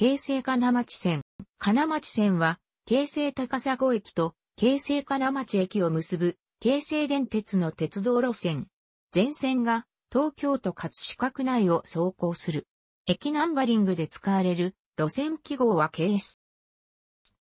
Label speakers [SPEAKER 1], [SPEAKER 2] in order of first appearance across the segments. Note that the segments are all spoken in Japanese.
[SPEAKER 1] 京成金町線。金町線は、京成高砂駅と京成金町駅を結ぶ、京成電鉄の鉄道路線。全線が、東京都葛飾区内を走行する。駅ナンバリングで使われる、路線記号は KS。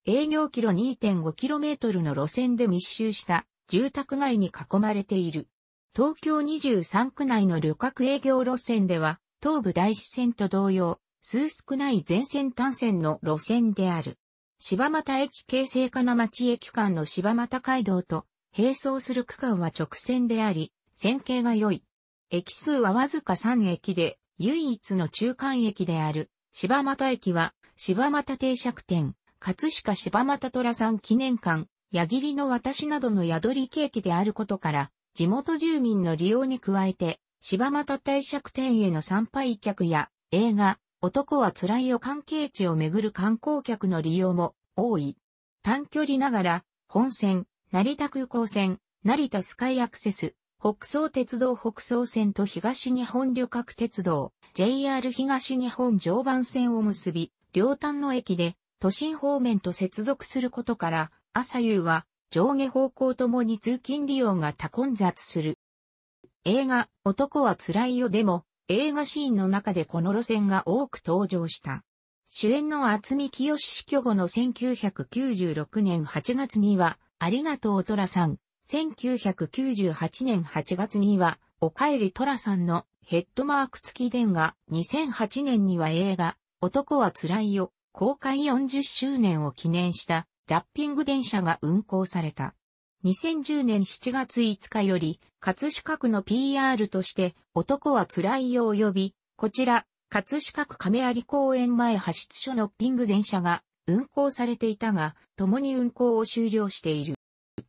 [SPEAKER 1] 営業キロ 2.5km の路線で密集した住宅街に囲まれている。東京23区内の旅客営業路線では、東武大師線と同様、数少ない全線単線の路線である。柴又駅形成金町駅間の柴又街道と並走する区間は直線であり、線形が良い。駅数はわずか3駅で、唯一の中間駅である柴又駅は柴又定着店、葛飾柴又虎さん記念館、矢切の私などの宿りケーキであることから、地元住民の利用に加えて、柴又帝釈天への参拝客や映画、男は辛いよ関係地をめぐる観光客の利用も多い。短距離ながら、本線、成田空港線、成田スカイアクセス、北総鉄道北総線と東日本旅客鉄道、JR 東日本常磐線を結び、両端の駅で都心方面と接続することから、朝夕は上下方向ともに通勤利用が多混雑する。映画、男は辛いよでも、映画シーンの中でこの路線が多く登場した。主演の厚見清死去後の1996年8月には、ありがとうラさん、1998年8月には、おかえりラさんのヘッドマーク付き電話、2008年には映画、男は辛いよ、公開40周年を記念した、ラッピング電車が運行された。2010年7月5日より、葛飾区の PR として、男は辛いよう及び、こちら、葛飾区亀有公園前派出所のピング電車が運行されていたが、共に運行を終了している。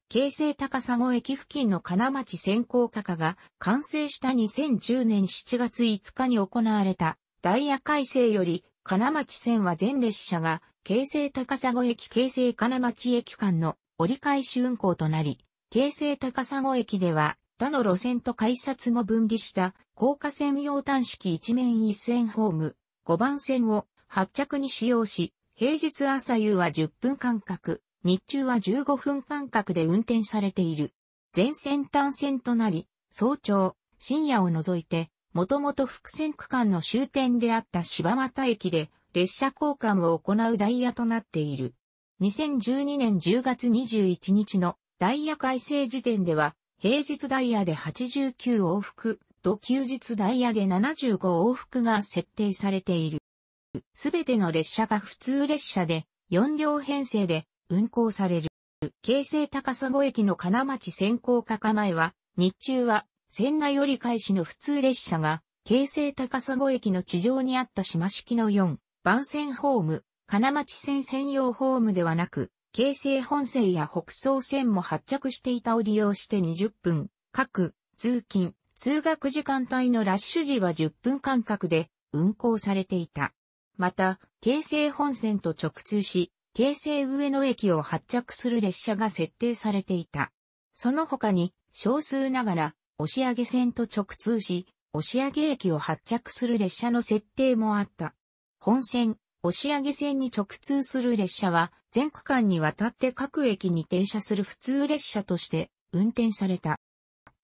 [SPEAKER 1] 京成高砂駅付近の金町線高架化が完成した2010年7月5日に行われたダイヤ改正より金町線は全列車が京成高砂駅京成金町駅間の折り返し運行となり、京成高砂駅では他の路線と改札も分離した高架線用端式一面一線ホーム5番線を発着に使用し、平日朝夕は10分間隔、日中は15分間隔で運転されている。全線単線となり、早朝、深夜を除いて、もともと伏線区間の終点であった柴又駅で列車交換を行うダイヤとなっている。2012年10月21日のダイヤ改正時点では、平日ダイヤで89往復と休日ダイヤで75往復が設定されている。すべての列車が普通列車で4両編成で運行される。京成高砂駅の金町線高架前は、日中は仙台折り返しの普通列車が、京成高砂駅の地上にあった島式の4番線ホーム、金町線専用ホームではなく、京成本線や北総線も発着していたを利用して20分、各、通勤、通学時間帯のラッシュ時は10分間隔で運行されていた。また、京成本線と直通し、京成上野駅を発着する列車が設定されていた。その他に、少数ながら、押上線と直通し、押上駅を発着する列車の設定もあった。本線、押上線に直通する列車は、全区間にわたって各駅に停車する普通列車として運転された。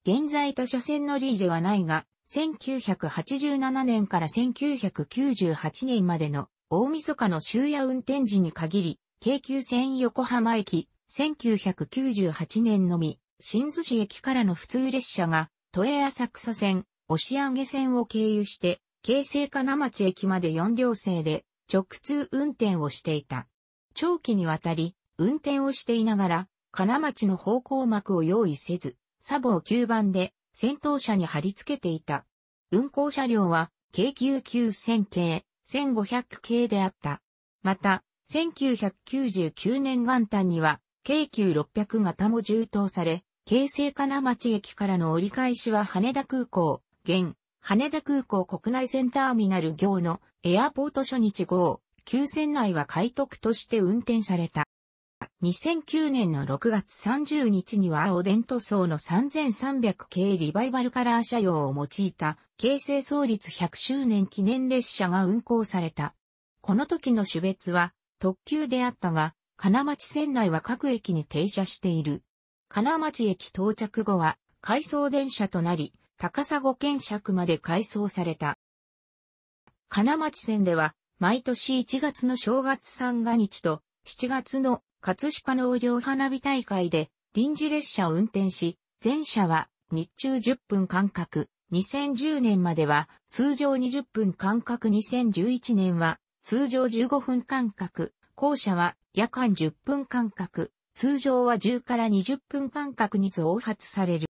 [SPEAKER 1] 現在他車線乗り入れはないが、1987年から1998年までの大晦日の終夜運転時に限り、京急線横浜駅、1998年のみ、新津市駅からの普通列車が、都営浅草線、押上線を経由して、京成金町駅まで4両制で、直通運転をしていた。長期にわたり、運転をしていながら、金町の方向幕を用意せず、サボを吸盤で先頭車に貼り付けていた。運行車両は、京急9000系、1500系であった。また、1999年元旦には、京急600型も充当され、京成金町駅からの折り返しは羽田空港、現、羽田空港国内線ターミナル行のエアポート初日号、旧船内は開徳として運転された。2009年の6月30日には青電塗装の3300系リバイバルカラー車両を用いた、京成創立100周年記念列車が運行された。この時の種別は特急であったが、金町線内は各駅に停車している。金町駅到着後は回送電車となり、高砂県尺まで改装された。金町線では、毎年1月の正月三が日と7月の葛飾農業花火大会で臨時列車を運転し、全車は日中10分間隔、2010年までは通常20分間隔2011年は通常15分間隔、校舎は夜間10分間隔、通常は10から20分間隔に増発される。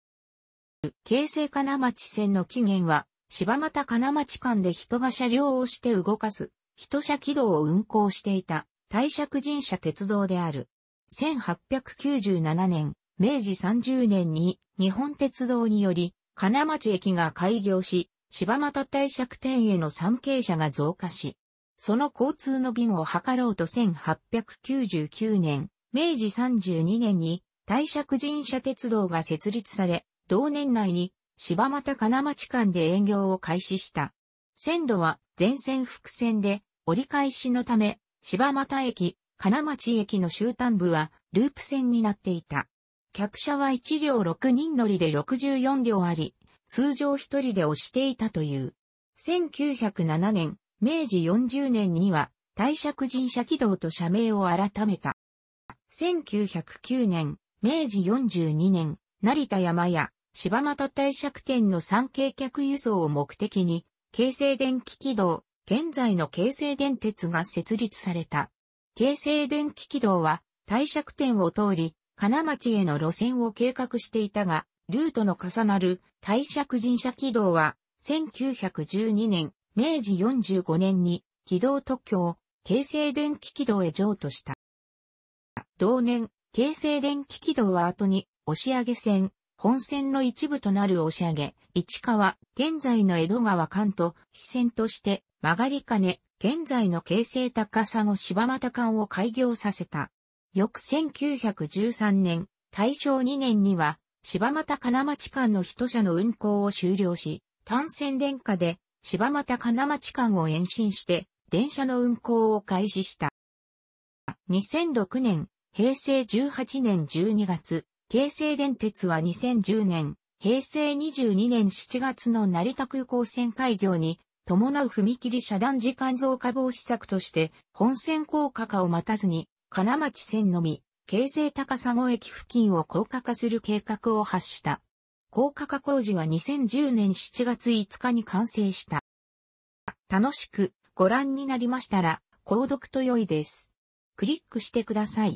[SPEAKER 1] 京成金町線の起源は、柴又金町間で人が車両をして動かす、人車軌道を運行していた、大尺神社鉄道である。1897年、明治30年に日本鉄道により、金町駅が開業し、柴又大尺店への参詣者が増加し、その交通の便を図ろうと1899年、明治32年に大尺神社鉄道が設立され、同年内に柴又金町間で営業を開始した。線路は全線複線で折り返しのため、柴又駅、金町駅の終端部はループ線になっていた。客車は1両6人乗りで64両あり、通常1人で押していたという。1907年、明治40年には、大釈人社軌道と社名を改めた。1909年、明治42年、成田山屋、柴又帝釈天の産経客輸送を目的に、京成電気軌道、現在の京成電鉄が設立された。京成電気軌道は、大釈天を通り、金町への路線を計画していたが、ルートの重なる大釈神社軌道は、1912年、明治45年に、軌道特許を、京成電気軌道へ譲渡した。同年、京成電気軌道は後に、押上線、本線の一部となる押上、市川、現在の江戸川間と、支線として、曲がり金、現在の京成高砂柴又間を開業させた。翌1913年、大正2年には、柴又金町間の一社の運行を終了し、単線電化で柴又金町間を延伸して、電車の運行を開始した。2006年、平成18年12月、京成電鉄は2010年、平成22年7月の成田空港線開業に、伴う踏切遮断時間増加防止策として、本線高架化を待たずに、金町線のみ、京成高砂駅付近を高架化する計画を発した。高架化工事は2010年7月5日に完成した。楽しくご覧になりましたら、購読と良いです。クリックしてください。